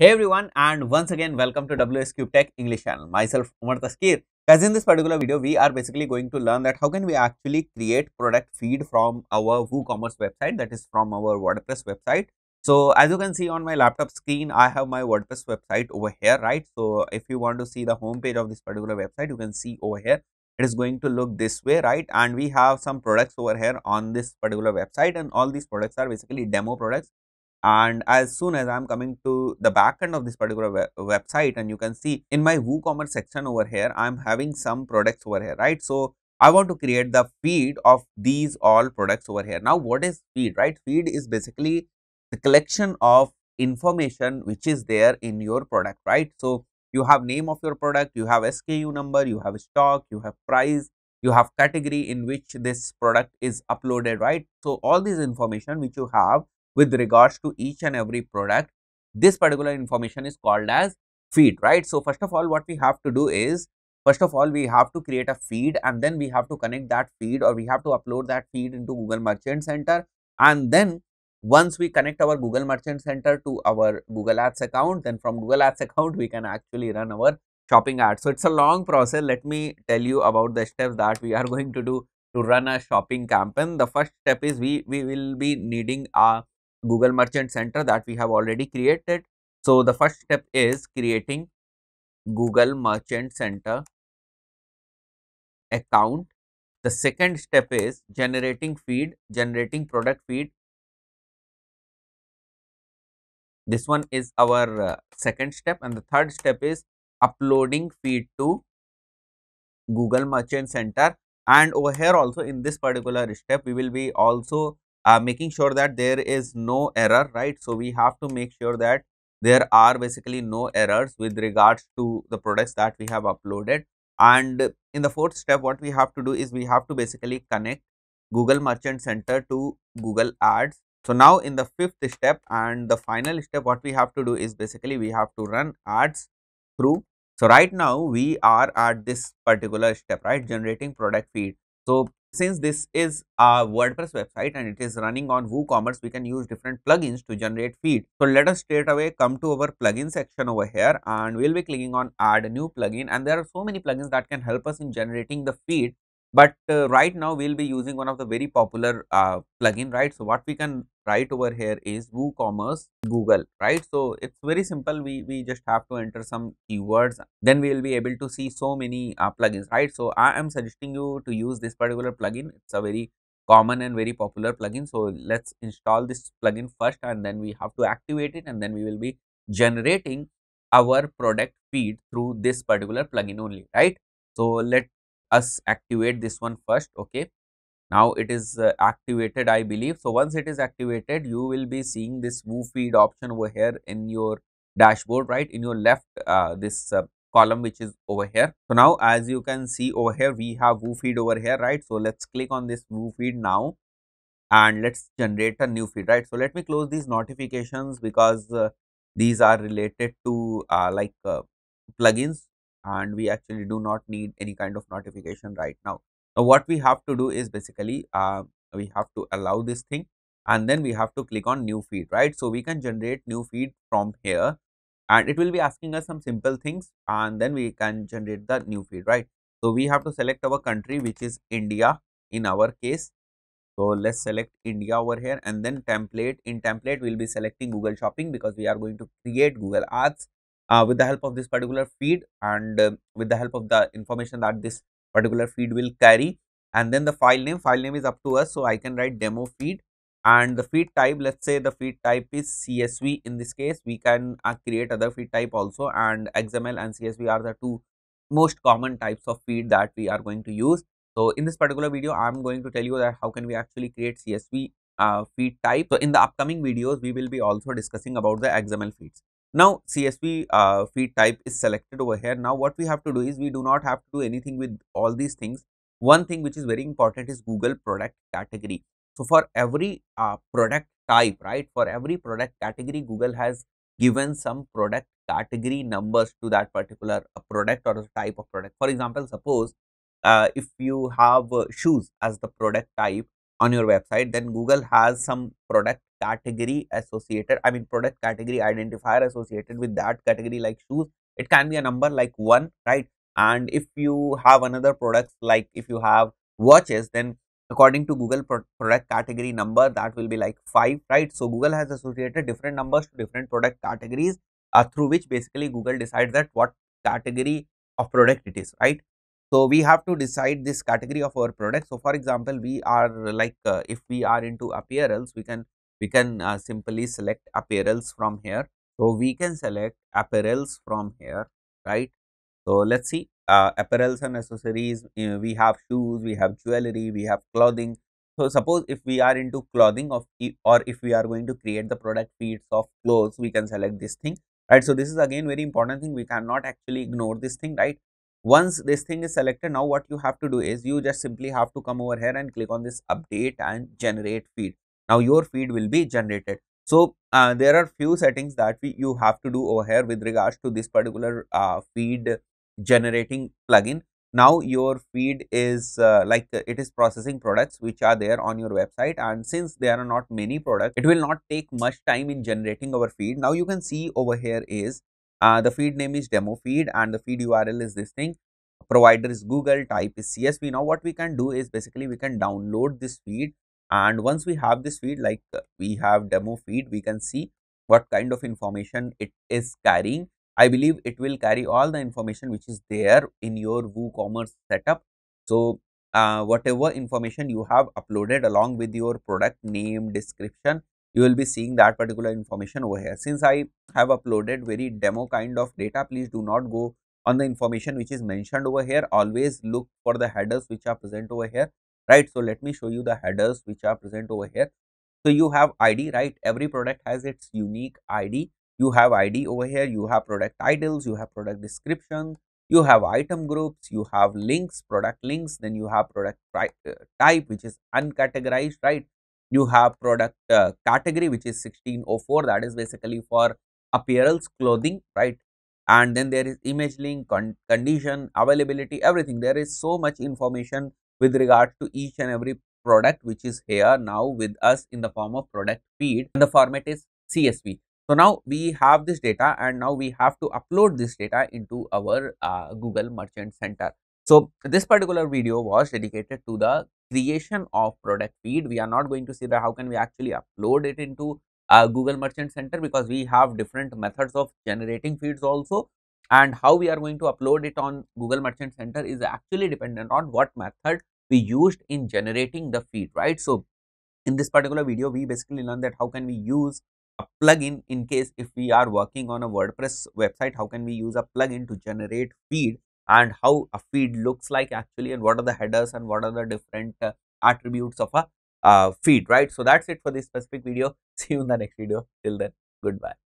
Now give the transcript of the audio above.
Hey everyone and once again welcome to WS Cube Tech English channel. Myself Umar Taskir. Guys in this particular video we are basically going to learn that how can we actually create product feed from our WooCommerce website that is from our WordPress website. So as you can see on my laptop screen I have my WordPress website over here right. So if you want to see the homepage of this particular website you can see over here it is going to look this way right and we have some products over here on this particular website and all these products are basically demo products and as soon as I'm coming to the backend of this particular web website and you can see in my WooCommerce section over here, I'm having some products over here, right? So I want to create the feed of these all products over here. Now, what is feed, right? Feed is basically the collection of information which is there in your product, right? So you have name of your product, you have SKU number, you have stock, you have price, you have category in which this product is uploaded, right? So all this information which you have with regards to each and every product. This particular information is called as feed, right? So, first of all, what we have to do is, first of all, we have to create a feed and then we have to connect that feed or we have to upload that feed into Google Merchant Center. And then once we connect our Google Merchant Center to our Google Ads account, then from Google Ads account, we can actually run our shopping ads. So, it's a long process. Let me tell you about the steps that we are going to do to run a shopping campaign. The first step is we, we will be needing a Google Merchant Center that we have already created. So, the first step is creating Google Merchant Center account. The second step is generating feed, generating product feed. This one is our uh, second step and the third step is uploading feed to Google Merchant Center and over here also in this particular step we will be also uh, making sure that there is no error, right? So, we have to make sure that there are basically no errors with regards to the products that we have uploaded. And in the fourth step, what we have to do is we have to basically connect Google Merchant Center to Google Ads. So, now in the fifth step and the final step, what we have to do is basically we have to run ads through. So, right now we are at this particular step, right? Generating product feed. So, since this is a WordPress website and it is running on WooCommerce, we can use different plugins to generate feed. So let us straight away come to our plugin section over here and we'll be clicking on add new plugin and there are so many plugins that can help us in generating the feed. But uh, right now we'll be using one of the very popular uh, plugin, right? So what we can right over here is WooCommerce Google, right? So it's very simple. We we just have to enter some keywords, then we will be able to see so many uh, plugins, right? So I am suggesting you to use this particular plugin. It's a very common and very popular plugin. So let's install this plugin first, and then we have to activate it, and then we will be generating our product feed through this particular plugin only, right? So let us activate this one first, okay? Now it is uh, activated I believe. So, once it is activated you will be seeing this move feed option over here in your dashboard right in your left uh, this uh, column which is over here. So, now as you can see over here we have woo feed over here right. So, let us click on this woo feed now and let us generate a new feed right. So, let me close these notifications because uh, these are related to uh, like uh, plugins and we actually do not need any kind of notification right now. Now, what we have to do is basically uh, we have to allow this thing and then we have to click on new feed, right? So, we can generate new feed from here and it will be asking us some simple things and then we can generate the new feed, right? So, we have to select our country which is India in our case. So, let us select India over here and then template in template we will be selecting Google shopping because we are going to create Google ads uh, with the help of this particular feed and uh, with the help of the information that this particular feed will carry and then the file name file name is up to us so i can write demo feed and the feed type let's say the feed type is csv in this case we can uh, create other feed type also and xml and csv are the two most common types of feed that we are going to use so in this particular video i'm going to tell you that how can we actually create csv uh, feed type so in the upcoming videos we will be also discussing about the xml feeds now CSV uh, feed type is selected over here. Now what we have to do is we do not have to do anything with all these things. One thing which is very important is Google product category. So for every uh, product type, right, for every product category, Google has given some product category numbers to that particular uh, product or type of product. For example, suppose uh, if you have uh, shoes as the product type on your website then google has some product category associated i mean product category identifier associated with that category like shoes it can be a number like one right and if you have another products like if you have watches then according to google product category number that will be like five right so google has associated different numbers to different product categories uh, through which basically google decides that what category of product it is right so, we have to decide this category of our product. So, for example, we are like uh, if we are into apparels, we can we can uh, simply select apparels from here. So, we can select apparels from here, right. So, let us see uh, apparels and accessories, you know, we have shoes, we have jewelry, we have clothing. So, suppose if we are into clothing of or if we are going to create the product feeds of clothes, we can select this thing, right. So, this is again very important thing, we cannot actually ignore this thing, right once this thing is selected now what you have to do is you just simply have to come over here and click on this update and generate feed now your feed will be generated so uh, there are few settings that we, you have to do over here with regards to this particular uh, feed generating plugin now your feed is uh, like it is processing products which are there on your website and since there are not many products it will not take much time in generating our feed now you can see over here is uh, the feed name is demo feed and the feed URL is this thing. Provider is Google, type is CSV. Now what we can do is basically we can download this feed and once we have this feed like uh, we have demo feed we can see what kind of information it is carrying. I believe it will carry all the information which is there in your WooCommerce setup. So uh, whatever information you have uploaded along with your product name, description you will be seeing that particular information over here. Since I have uploaded very demo kind of data, please do not go on the information which is mentioned over here. Always look for the headers which are present over here, right? So, let me show you the headers which are present over here. So, you have ID, right? Every product has its unique ID. You have ID over here, you have product titles, you have product description, you have item groups, you have links, product links, then you have product uh, type which is uncategorized, right? you have product uh, category which is 1604 that is basically for apparels clothing right and then there is image link con condition availability everything there is so much information with regard to each and every product which is here now with us in the form of product feed and the format is csv so now we have this data and now we have to upload this data into our uh, google merchant center so this particular video was dedicated to the creation of product feed. We are not going to see that how can we actually upload it into uh, Google Merchant Center because we have different methods of generating feeds also and how we are going to upload it on Google Merchant Center is actually dependent on what method we used in generating the feed, right? So, in this particular video, we basically learned that how can we use a plugin in case if we are working on a WordPress website, how can we use a plugin to generate feed and how a feed looks like actually and what are the headers and what are the different uh, attributes of a uh, feed right so that's it for this specific video see you in the next video till then goodbye